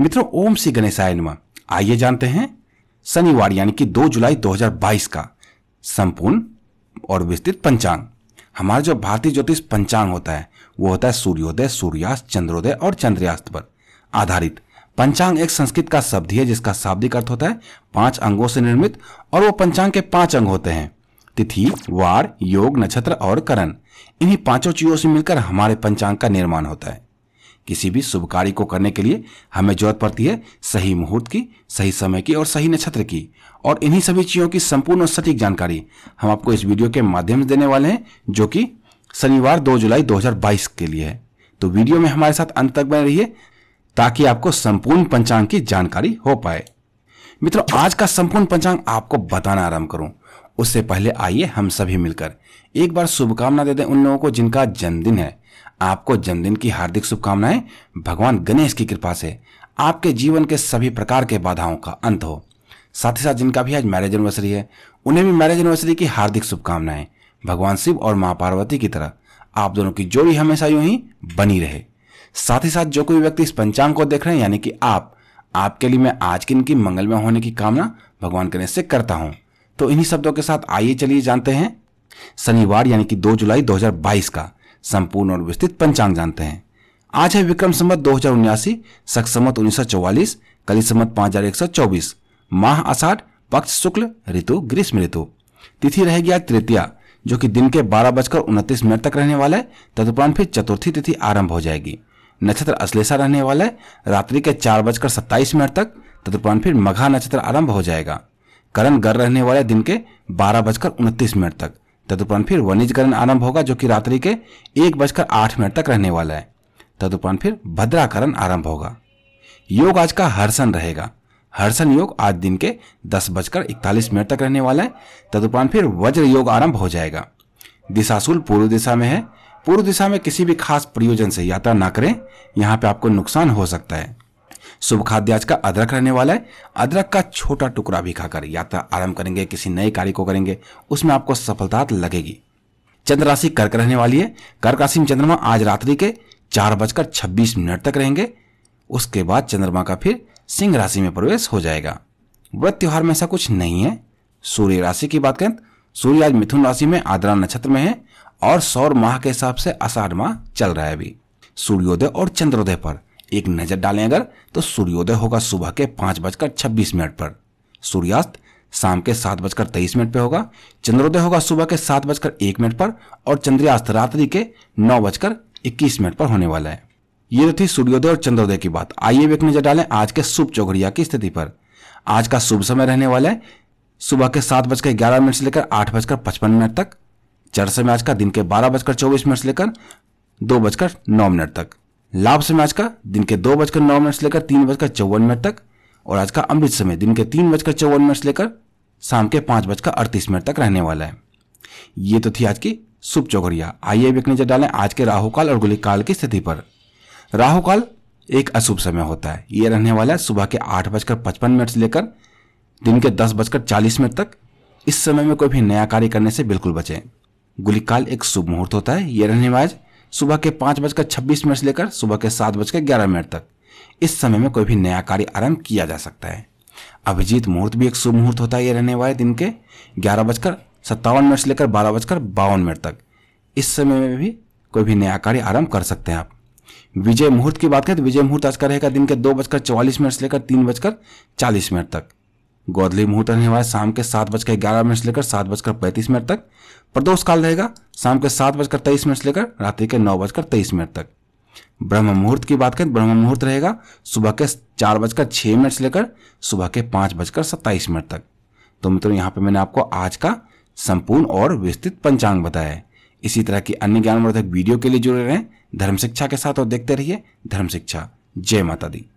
मित्रों ओम श्री गणेशाय नमा आइए जानते हैं शनिवार यानी कि 2 जुलाई 2022 का संपूर्ण और विस्तृत पंचांग हमारा जो भारतीय ज्योतिष पंचांग होता है वो होता है सूर्योदय सूर्यास्त चंद्रोदय और चंद्रयास्त पर आधारित पंचांग एक संस्कृत का शब्द है जिसका शाब्दिक अर्थ होता है पांच अंगों से निर्मित और वो पंचांग के पांच अंग होते हैं तिथि वार योग नक्षत्र और करण इन्हीं पांचों चीजों से मिलकर हमारे पंचांग का निर्माण होता है किसी भी शुभ कार्य को करने के लिए हमें जरूरत पड़ती है सही मुहूर्त की सही समय की और सही नक्षत्र की और इन्हीं सभी चीज़ों की संपूर्ण और सटीक जानकारी हम आपको इस वीडियो के माध्यम से देने वाले हैं जो कि शनिवार 2 जुलाई 2022 के लिए है तो वीडियो में हमारे साथ अंत तक बने रहिए ताकि आपको संपूर्ण पंचांग की जानकारी हो पाए मित्रों आज का संपूर्ण पंचांग आपको बताना आरंभ करूं उससे पहले आइए हम सभी मिलकर एक बार शुभकामना दे दें उन लोगों को जिनका जन्मदिन है आपको जन्मदिन की हार्दिक शुभकामनाएं भगवान गणेश की कृपा से आपके जीवन के सभी प्रकार के बाधाओं का अंत हो साथ ही साथ जिनका भी आज मैरिज एनिवर्सरी है उन्हें भी मैरिज एनिवर्सरी की हार्दिक शुभकामनाएं भगवान शिव और माँ पार्वती की तरह आप दोनों की जोड़ी हमेशा यूं ही बनी रहे साथ ही साथ जो कोई व्यक्ति इस पंचांग को देख रहे हैं यानी कि आप आपके लिए मैं आज के इनकी मंगल में होने की कामना भगवान गणेश से करता हूं तो इन्हीं शब्दों के साथ आइए चलिए जानते हैं शनिवार यानी कि 2 जुलाई 2022 का संपूर्ण और विस्तृत पंचांग जानते हैं आज है विक्रम संबत दो हजार उन्यासी सख सम्मत उन्नीस सौ चौवालीस कली संवत पांच हजार एक सौ चौबीस माह आषाढ़ पक्ष शुक्ल ऋतु ग्रीष्म ऋतु तिथि रहेगी आज तृतीया जो कि दिन के बारह बजकर उनतीस मिनट तक रहने वाला है तदुपरांत फिर चतुर्थी तिथि आरंभ हो जाएगी नक्षत्र अश्लेषा रहने वाला है रात्रि के चार बजकर सत्ताईस मिनट तक तदुपरांत फिर मघा नक्षत्र आरंभ हो जाएगा करण गर रहने वाले दिन के बारह बजकर उनतीस मिनट तक तदुपरांत फिर करण आरंभ होगा जो कि रात्रि के एक बजकर आठ मिनट तक रहने वाला है तदुपरांत फिर भद्राकरण आरंभ होगा योग आज का हर्षण रहेगा हर्षण योग आज दिन के दस बजकर इकतालीस मिनट तक रहने वाला है तदुपरांत फिर वज्र योग आरंभ हो जाएगा दिशाशूल पूर्व दिशा में है पूर्व दिशा में किसी भी खास प्रयोजन से यात्रा ना करें यहाँ पे आपको नुकसान हो सकता है शुभ खाद्य आज का अदरक रहने वाला है अदरक का छोटा टुकड़ा भी खाकर यात्रा आरंभ करेंगे किसी नए कार्य को करेंगे उसमें आपको सफलता लगेगी चंद्र राशि कर्क रहने वाली है कर्क राशि में चंद्रमा आज रात्रि के चार बजकर छब्बीस मिनट तक रहेंगे उसके बाद चंद्रमा का फिर सिंह राशि में प्रवेश हो जाएगा व्रत त्यौहार में ऐसा कुछ नहीं है सूर्य राशि की बात करें तो सूर्य आज मिथुन राशि में आदरा नक्षत्र में है और सौर माह के हिसाब से आषाढ़ माह चल रहा है अभी सूर्योदय और चंद्रोदय पर एक नजर डालें अगर तो सूर्योदय होगा सुबह के पांच बजकर छब्बीस मिनट पर सूर्यास्त शाम के सात बजकर तेईस मिनट पर होगा चंद्रोदय होगा सुबह के सात बजकर एक मिनट पर और चंद्रयास्त रात्रि के नौ बजकर इक्कीस मिनट पर होने वाला है ये तो थी सूर्योदय और चंद्रोदय की बात आइए एक नजर डालें आज के शुभ चौघड़िया की स्थिति पर आज का शुभ समय रहने वाला है सुबह के सात बजकर ग्यारह मिनट से लेकर आठ बजकर पचपन मिनट तक चढ़ समय आज का दिन के बारह बजकर चौबीस मिनट से लेकर दो बजकर नौ मिनट तक लाभ समय आज का दिन के दो बजकर नौ मिनट से लेकर तीन बजकर चौवन मिनट तक और आज का अमृत समय दिन के तीन बजकर चौवन मिनट से लेकर शाम के पांच बजकर अड़तीस मिनट तक रहने वाला है ये तो थी आज की शुभ चौघड़िया आइए एक नजर डालें आज के राहुकाल और गुलिकाल की स्थिति पर राहुकाल एक अशुभ समय होता है ये रहने वाला है सुबह के आठ बजकर पचपन मिनट से लेकर दिन के दस बजकर चालीस मिनट तक इस समय में कोई भी नया कार्य करने से बिल्कुल बचें गुलिकाल एक शुभ मुहूर्त होता है यह वाज सुबह के पाँच बजकर छब्बीस मिनट से लेकर सुबह के सात बजकर ग्यारह मिनट तक इस समय में कोई भी नया कार्य आरंभ किया जा सकता है अभिजीत मुहूर्त भी एक शुभ मुहूर्त होता है यह रहने वाले दिन के ग्यारह बजकर सत्तावन मिनट से लेकर बारह बजकर बावन मिनट तक इस समय में भी कोई भी नया कार्य आरंभ कर सकते हैं आप विजय मुहूर्त की बात करें तो विजय मुहूर्त आज का रहेगा दिन के दो बजकर चौवालीस मिनट से लेकर तीन बजकर चालीस मिनट तक गोदली मुहूर्त रहने वाला शाम के सात बजकर ग्यारह मिनट से लेकर सात बजकर पैंतीस मिनट तक प्रदोष काल रहेगा शाम के सात बजकर तेईस मिनट से लेकर रात्रि के नौ बजकर तेईस मिनट तक ब्रह्म मुहूर्त की बात करें ब्रह्म मुहूर्त रहेगा सुबह के चार बजकर छह मिनट से लेकर सुबह के पांच बजकर सत्ताईस मिनट तक तो मित्रों यहाँ पे मैंने आपको आज का संपूर्ण और विस्तृत पंचांग बताया है इसी तरह की अन्य ज्ञानवर्धक वीडियो के लिए जुड़े रहें धर्म शिक्षा के साथ और देखते रहिए धर्म शिक्षा जय माता दी